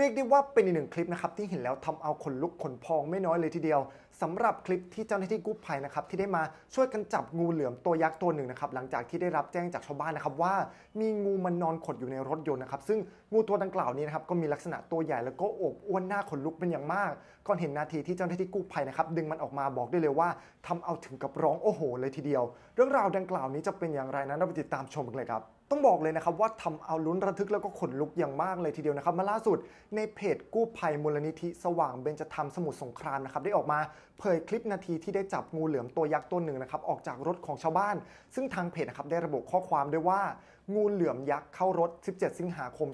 เรียกได้ว่าเป็นอีกหนึ่งคลิปนะครับที่เห็นแล้วทำเอาขนลุกขนพองไม่น้อยเลยทีเดียว สำหรับคลิปที่เจ้าหน้าที่กู้ภัยนะครับที่ได้มาช่วยกันจับงูเหลือมตัวยักษ์ตัวหนึ่งนะครับหลังจากที่ได้รับแจ้งจากชาวบ้านนะครับ ว่ามีงูมันนอนขดอยู่ในรถยนต์นะครับซึ่งงูตัวดังกล่าวนี้นะครับก็มีลักษณะตัวใหญ่แล้วก็อบอ้วนหน้าขนลุกเป็นอย่างมากก่อนเห็นนาทีที่เจ้าหน้าที่กู้ภัยนะครับดึงมันออกมาบอกได้เลยว่าทำเอาถึงกับร้องโอ้โห เลยทีเดียว เรื่องราวดังกล่าวนี้จะเป็นอย่างไรนั้นเราไปติดตามชมกันเลยครับต้องบอกเลยนะครับว่าทำเอาลุ้นระทึกแล้วก็ขนลุกอย่างมากเลยทีเดียวนะครับ มาล่าสุดในเพจกู้ภัยมูลนิธิ สว่างเบญจธรรมสมุทรสงครามนะครับได้ออกมาเผยคลิปนาทีที่ได้จับงูเหลือมตัวยักษ์ตัวหนึ่งนะครับออกจากรถของชาวบ้าน ซึ่งทางเพจนะครับได้ระบุข้อความด้วยว่างูเหลือมยักษ์เข้ารถ 17 สิงหาคม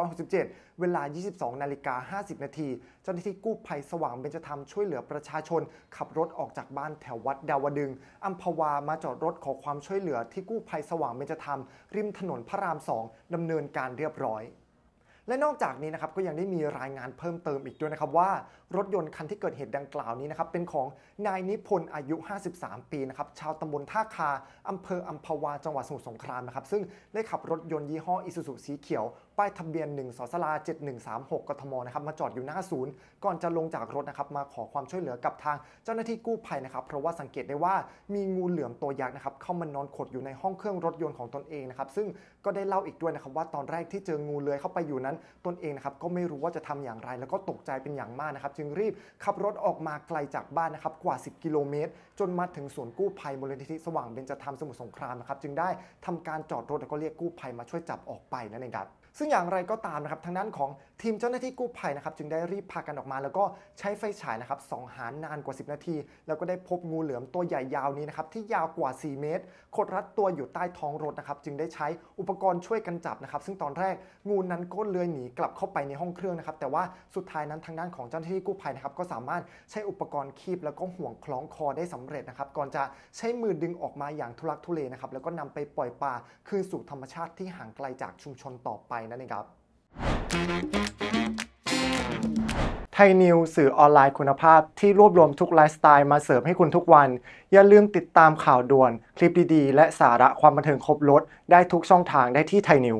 2567 เวลา 22 นาฬิกา 50 นาที เจ้าหน้าที่กู้ภัยสว่างเบญจธรรมช่วยเหลือประชาชน ขับรถออกจากบ้านแถววัดดาวดึงอัมพวา มาจอดรถขอความช่วยเหลือที่กู้ภัยสว่างเบญจธรรมริมถนนพระราม 2ดำเนินการเรียบร้อยและนอกจากนี้นะครับก็ยังได้มีรายงานเพิ่มเติมอีกด้วยนะครับว่า รถยนต์คันที่เกิดเหตุดังกล่าวนี้นะครับ เป็นของนายนิพนธ์อายุ 53 ปีนะครับชาวตำบลท่าคาอำเภออัมพวาจังหวัดสมุทรสงครามนะครับ ซึ่งได้ขับรถยนต์ยี่ห้ออิซูซุสีเขียว ป้ายทะเบียน 1สสลา 7136กทมนะครับมาจอดอยู่หน้าศูนย์ก่อนจะลงจากรถนะครับมาขอความช่วยเหลือกับทางเจ้าหน้าที่กู้ภัยนะครับเพราะว่าสังเกตได้ว่ามีงูเหลือมตัวยักษ์นะครับ เข้ามานอนขดอยู่ในห้องเครื่องรถยนต์ของตนเองนะครับซึ่งก็ได้เล่าอีกด้วยนะครับว่าตอนแรกที่เจองูเลื้อยเข้าไปอยู่นั้นนั้นตนเองนะครับก็ไม่รู้ว่าจะทำอย่างไรแล้วก็ตกใจเป็นอย่างมากนะครับจึงรีบ ขับรถออกมาไกลจากบ้านนะครับกว่า 10กิโลเมตรจนมาถึงสวนกู้ภัยมูลนิธิสว่างเบญจธรรมสมุทรสงครามนะครับจึงได้ทำการจอดรถแล้วก็เรียกกู้ภัยมาช่วยจับออกไปนั่นเองครับซึ่งอย่างไรก็ตามนะครับทางด้านของทีมเจ้าหน้าที่กู้ภัยนะครับจึงได้รีบพากันออกมา แล้วก็ใช้ไฟฉายนะครับส่องหานานกว่า 10 นาที แล้วก็ได้พบงูเหลือมตัวใหญ่ยาวนี้นะครับที่ยาวกว่า 4 เมตรขดรัดตัวอยู่ใต้ท้องรถนะครับจึงได้ใช้อุปกรณ์ช่วยกันจับนะครับ ซึ่งตอนแรกงูนั้นก็เลื้อยหนีกลับเข้าไปในห้องเครื่องนะครับแต่ว่าสุดท้ายนั้นทางด้านของเจ้าหน้าที่กู้ภัยนะครับก็สามารถใช้อุปกรณ์คีบแล้วก็ห่วงคล้องคอได้สำเร็จนะครับก่อนจะใช้มือดึงออกมาอย่างทุลักทุเลนะครับแล้วก็นำไปปล่อยปลาคืนสู่ธรรมชาติที่ห่างไกลจากชุมชนต่อไปนั่นเองครับ ไทยนิว สื่อออนไลน์คุณภาพที่รวบรวมทุกไลฟ์สไตล์มาเสิร์ฟให้คุณทุกวัน อย่าลืมติดตามข่าวด่วน คลิปดีๆ และสาระความบันเทิงครบรถได้ทุกช่องทางได้ที่ไทยนิว